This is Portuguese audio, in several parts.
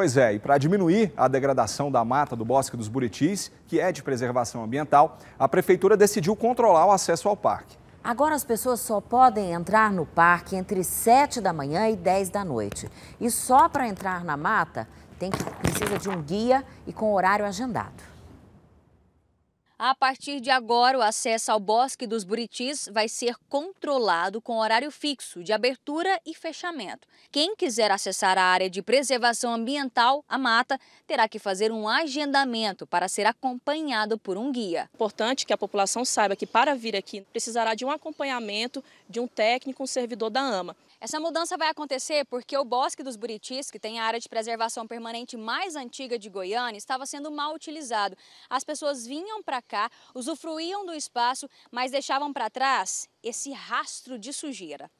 Pois é, e para diminuir a degradação da mata do Bosque dos Buritis, que é de preservação ambiental, a prefeitura decidiu controlar o acesso ao parque. Agora as pessoas só podem entrar no parque entre 7 da manhã e 10 da noite. E só para entrar na mata, tem que, precisa de um guia e com horário agendado. A partir de agora, o acesso ao Bosque dos Buritis vai ser controlado com horário fixo de abertura e fechamento. Quem quiser acessar a área de preservação ambiental, a mata, terá que fazer um agendamento para ser acompanhado por um guia. Importante que a população saiba que para vir aqui precisará de um acompanhamento de um técnico, um servidor da AMA. Essa mudança vai acontecer porque o Bosque dos Buritis, que tem a área de preservação permanente mais antiga de Goiânia, estava sendo mal utilizado. As pessoas vinham para cá, usufruíam do espaço, mas deixavam para trás esse rastro de sujeira.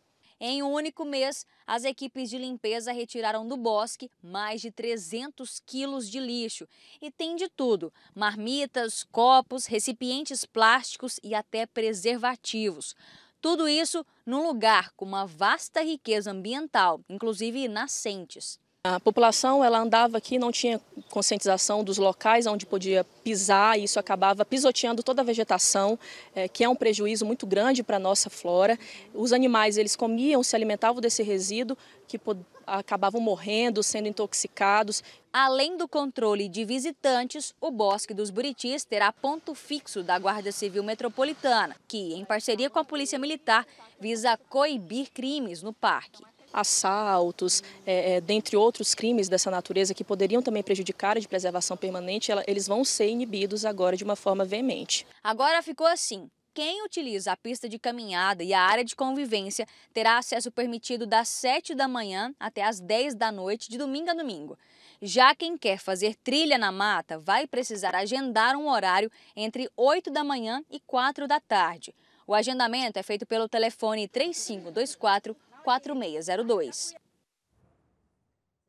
Em um único mês, as equipes de limpeza retiraram do bosque mais de 300 quilos de lixo. E tem de tudo: marmitas, copos, recipientes plásticos e até preservativos. Tudo isso num lugar com uma vasta riqueza ambiental, inclusive nascentes. A população ela andava aqui, não tinha conscientização dos locais onde podia pisar e isso acabava pisoteando toda a vegetação, é, que é um prejuízo muito grande para a nossa flora. Os animais eles comiam, se alimentavam desse resíduo que acabavam morrendo, sendo intoxicados. Além do controle de visitantes, o Bosque dos Buritis terá ponto fixo da Guarda Civil Metropolitana, que, em parceria com a Polícia Militar, visa coibir crimes no parque assaltos, é, é, dentre outros crimes dessa natureza que poderiam também prejudicar a de preservação permanente, ela, eles vão ser inibidos agora de uma forma veemente. Agora ficou assim. Quem utiliza a pista de caminhada e a área de convivência terá acesso permitido das 7 da manhã até as 10 da noite, de domingo a domingo. Já quem quer fazer trilha na mata vai precisar agendar um horário entre 8 da manhã e 4 da tarde. O agendamento é feito pelo telefone 3524 4602.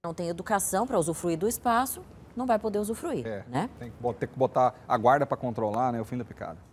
Não tem educação para usufruir do espaço, não vai poder usufruir, é, né? Tem que, botar a guarda para controlar, né, o fim da picada.